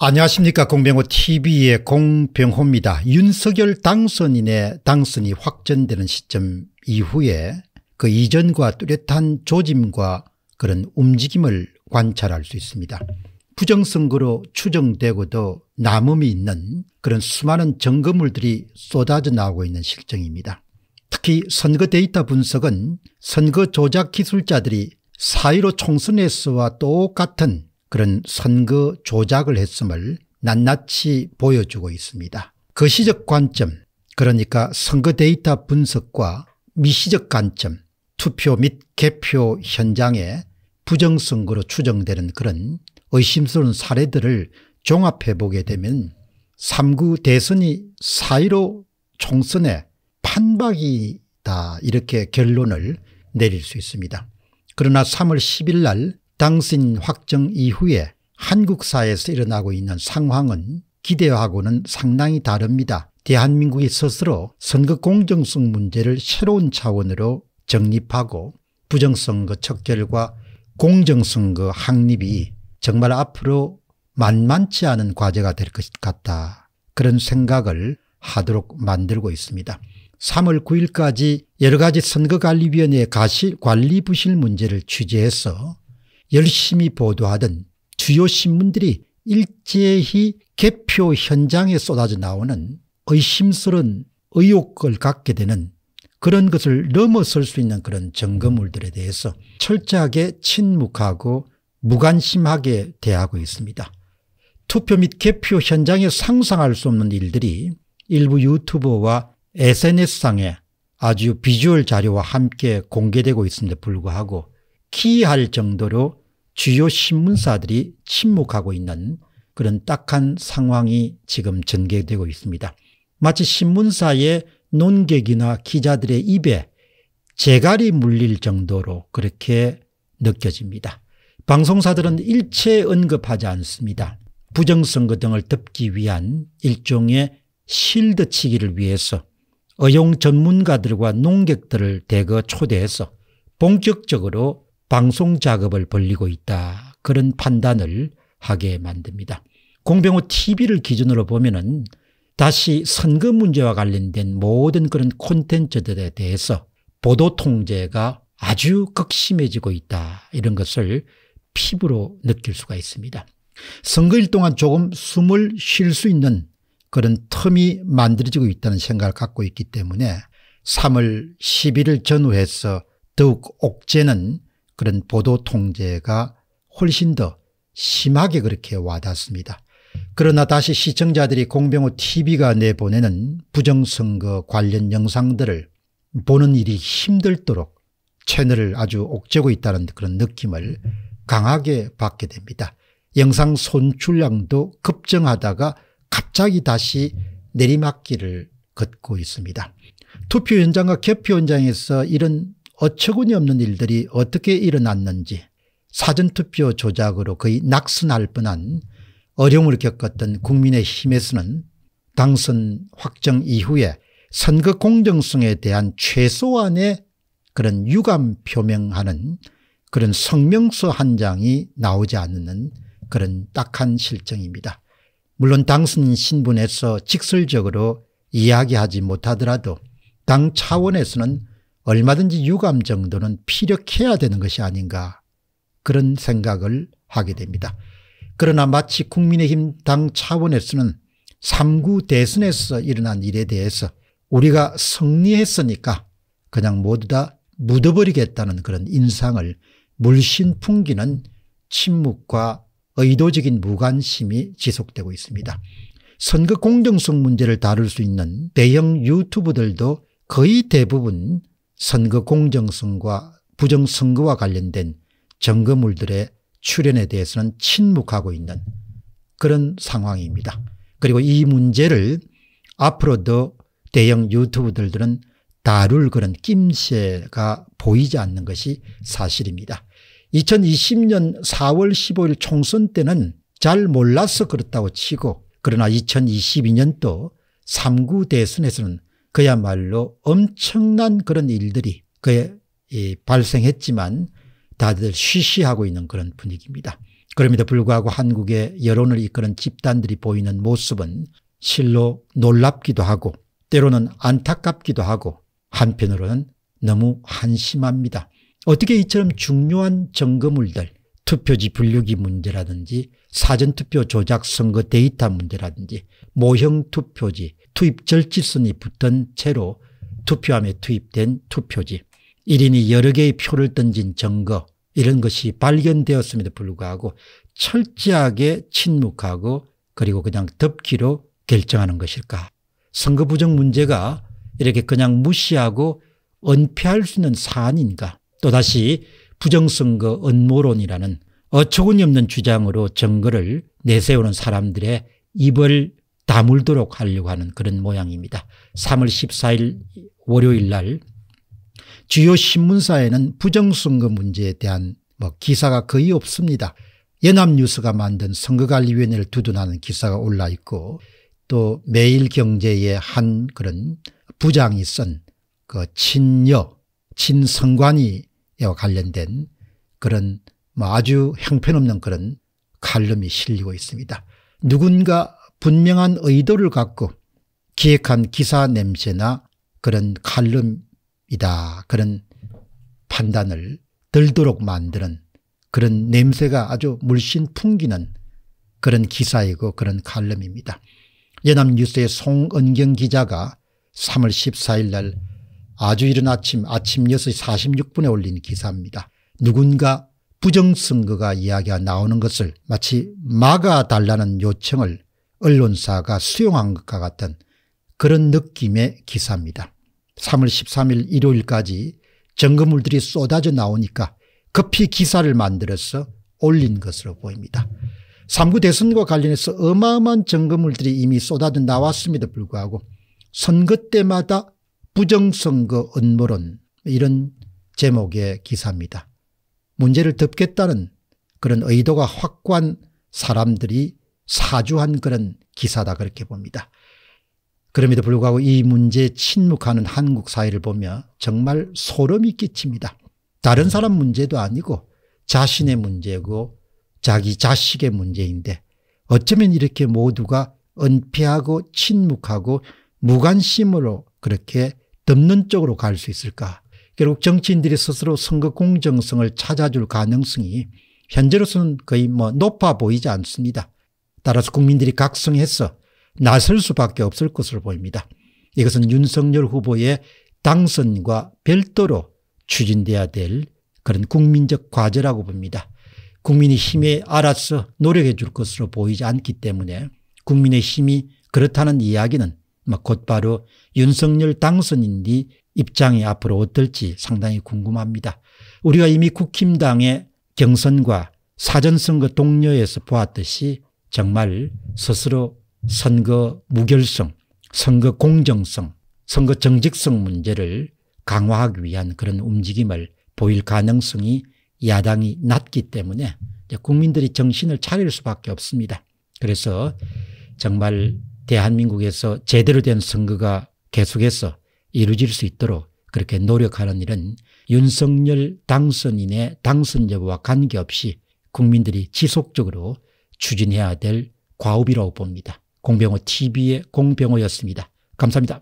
안녕하십니까 공병호TV의 공병호입니다. 윤석열 당선인의 당선이 확정되는 시점 이후에 그 이전과 뚜렷한 조짐과 그런 움직임을 관찰할 수 있습니다. 부정선거로 추정되고도 남음이 있는 그런 수많은 점검물들이 쏟아져 나오고 있는 실정입니다. 특히 선거 데이터 분석은 선거 조작 기술자들이 사1로 총선에서와 똑같은 그런 선거 조작을 했음을 낱낱이 보여주고 있습니다. 거시적 그 관점 그러니까 선거 데이터 분석과 미시적 관점 투표 및 개표 현장의 부정선거로 추정되는 그런 의심스러운 사례들을 종합해 보게 되면 3구 대선이 4.15 총선의 판박이다 이렇게 결론을 내릴 수 있습니다. 그러나 3월 10일 날 당신 확정 이후에 한국 사회에서 일어나고 있는 상황은 기대하고는 상당히 다릅니다. 대한민국이 스스로 선거 공정성 문제를 새로운 차원으로 정립하고 부정선거 척결과 공정선거 확립이 정말 앞으로 만만치 않은 과제가 될 것 같다. 그런 생각을 하도록 만들고 있습니다. 3월 9일까지 여러 가지 선거관리위원회 가시 관리부실 문제를 취재해서 열심히 보도하던 주요 신문들이 일제히 개표 현장에 쏟아져 나오는 의심스런 의혹을 갖게 되는 그런 것을 넘어설 수 있는 그런 점검물들에 대해서 철저하게 침묵하고 무관심하게 대하고 있습니다. 투표 및 개표 현장에 상상할 수 없는 일들이 일부 유튜버와 SNS상에 아주 비주얼 자료와 함께 공개되고 있음에도 불구하고 기이할 정도로 주요 신문사들이 침묵하고 있는 그런 딱한 상황이 지금 전개되고 있습니다. 마치 신문사의 논객이나 기자들의 입에 재갈이 물릴 정도로 그렇게 느껴집니다. 방송사들은 일체 언급하지 않습니다. 부정선거 등을 덮기 위한 일종의 실드치기를 위해서 어용 전문가들과 농객들을 대거 초대해서 본격적으로 방송 작업을 벌리고 있다 그런 판단을 하게 만듭니다. 공병호 TV를 기준으로 보면 은 다시 선거 문제와 관련된 모든 그런 콘텐츠들에 대해서 보도 통제가 아주 극심해지고 있다 이런 것을 피부로 느낄 수가 있습니다. 선거일 동안 조금 숨을 쉴 수 있는 그런 텀이 만들어지고 있다는 생각을 갖고 있기 때문에 3월 11일 전후해서 더욱 옥죄는 그런 보도 통제가 훨씬 더 심하게 그렇게 와닿습니다. 그러나 다시 시청자들이 공병호 TV가 내보내는 부정선거 관련 영상들을 보는 일이 힘들도록 채널을 아주 옥죄고 있다는 그런 느낌을 강하게 받게 됩니다. 영상 손출량도 급증하다가 갑자기 다시 내리막길을 걷고 있습니다. 투표 현장과 개표 현장에서 이런 어처구니 없는 일들이 어떻게 일어났는지 사전투표 조작으로 거의 낙선할 뻔한 어려움을 겪었던 국민의힘에서는 당선 확정 이후에 선거 공정성에 대한 최소한의 그런 유감 표명하는 그런 성명서 한 장이 나오지 않는 그런 딱한 실정입니다. 물론 당선인 신분에서 직설적으로 이야기하지 못하더라도 당 차원에서는 얼마든지 유감 정도는 피력해야 되는 것이 아닌가 그런 생각을 하게 됩니다. 그러나 마치 국민의힘 당 차원에서는 3구 대선에서 일어난 일에 대해서 우리가 승리했으니까 그냥 모두 다 묻어버리겠다는 그런 인상을 물씬 풍기는 침묵과 의도적인 무관심이 지속되고 있습니다. 선거 공정성 문제를 다룰 수 있는 대형 유튜브들도 거의 대부분 선거 공정성과 부정선거와 관련된 점거물들의 출연에 대해서는 침묵하고 있는 그런 상황입니다. 그리고 이 문제를 앞으로도 대형 유튜브들들은 다룰 그런 낌새가 보이지 않는 것이 사실입니다. 2020년 4월 15일 총선 때는 잘 몰라서 그렇다고 치고 그러나 2022년도 3구 대선에서는 그야말로 엄청난 그런 일들이 그에 발생했지만 다들 쉬쉬하고 있는 그런 분위기입니다. 그럼에도 불구하고 한국의 여론을 이끄는 집단들이 보이는 모습은 실로 놀랍기도 하고 때로는 안타깝기도 하고 한편으로는 너무 한심합니다. 어떻게 이처럼 중요한 점검물들 투표지 분류기 문제라든지 사전투표 조작 선거 데이터 문제라든지 모형 투표지 투입 절집선이 붙던 채로 투표함에 투입된 투표지 1인이 여러 개의 표를 던진 증거 이런 것이 발견되었음에도 불구하고 철저하게 침묵하고 그리고 그냥 덮기로 결정하는 것일까 선거 부정 문제가 이렇게 그냥 무시하고 은폐할 수 있는 사안인가 또다시 부정선거 언모론이라는 어처구니없는 주장으로 정거를 내세우는 사람들의 입을 다물도록 하려고 하는 그런 모양입니다. 3월 14일 월요일 날 주요 신문사에는 부정선거 문제에 대한 뭐 기사가 거의 없습니다. 연합뉴스가 만든 선거관리위원회를 두둔하는 기사가 올라 있고 또 매일경제의 한 그런 부장이 쓴그 친여, 친선관이 와 관련된 그런 뭐 아주 형편없는 그런 칼럼이 실리고 있습니다. 누군가 분명한 의도를 갖고 기획한 기사 냄새나 그런 칼럼이다 그런 판단을 들도록 만드는 그런 냄새가 아주 물씬 풍기는 그런 기사이고 그런 칼럼입니다. 연합뉴스의 송은경 기자가 3월 14일 날 아주 이른 아침 아침 6시 46분에 올린 기사입니다. 누군가 부정선거가 이야기가 나오는 것을 마치 막아달라는 요청을 언론사가 수용한 것과 같은 그런 느낌의 기사입니다. 3월 13일 일요일까지 점거물들이 쏟아져 나오니까 급히 기사를 만들어서 올린 것으로 보입니다. 3구 대선과 관련해서 어마어마한 점거물들이 이미 쏟아져 나왔음에도 불구하고 선거 때마다 부정선거 음모론 이런 제목의 기사입니다. 문제를 덮겠다는 그런 의도가 확고한 사람들이 사주한 그런 기사다 그렇게 봅니다. 그럼에도 불구하고 이 문제에 침묵하는 한국 사회를 보며 정말 소름이 끼칩니다. 다른 사람 문제도 아니고 자신의 문제고 자기 자식의 문제인데 어쩌면 이렇게 모두가 은폐하고 침묵하고 무관심으로 그렇게 덮는 쪽으로 갈 수 있을까 결국 정치인들이 스스로 선거 공정성을 찾아줄 가능성이 현재로서는 거의 뭐 높아 보이지 않습니다. 따라서 국민들이 각성해서 나설 수밖에 없을 것으로 보입니다. 이것은 윤석열 후보의 당선과 별도로 추진돼야 될 그런 국민적 과제라고 봅니다. 국민의 힘에 알아서 노력해 줄 것으로 보이지 않기 때문에 국민의 힘이 그렇다는 이야기는 뭐 곧바로 윤석열 당선인이 입장이 앞으로 어떨지 상당히 궁금합니다. 우리가 이미 국힘당의 경선과 사전선거 동료에서 보았듯이 정말 스스로 선거 무결성, 선거 공정성, 선거 정직성 문제를 강화하기 위한 그런 움직임을 보일 가능성이 야당이 낮기 때문에 국민들이 정신을 차릴 수밖에 없습니다. 그래서 정말 대한민국에서 제대로 된 선거가 계속해서 이루어질 수 있도록 그렇게 노력하는 일은 윤석열 당선인의 당선 여부와 관계없이 국민들이 지속적으로 추진해야 될 과업이라고 봅니다. 공병호 TV의 공병호였습니다. 감사합니다.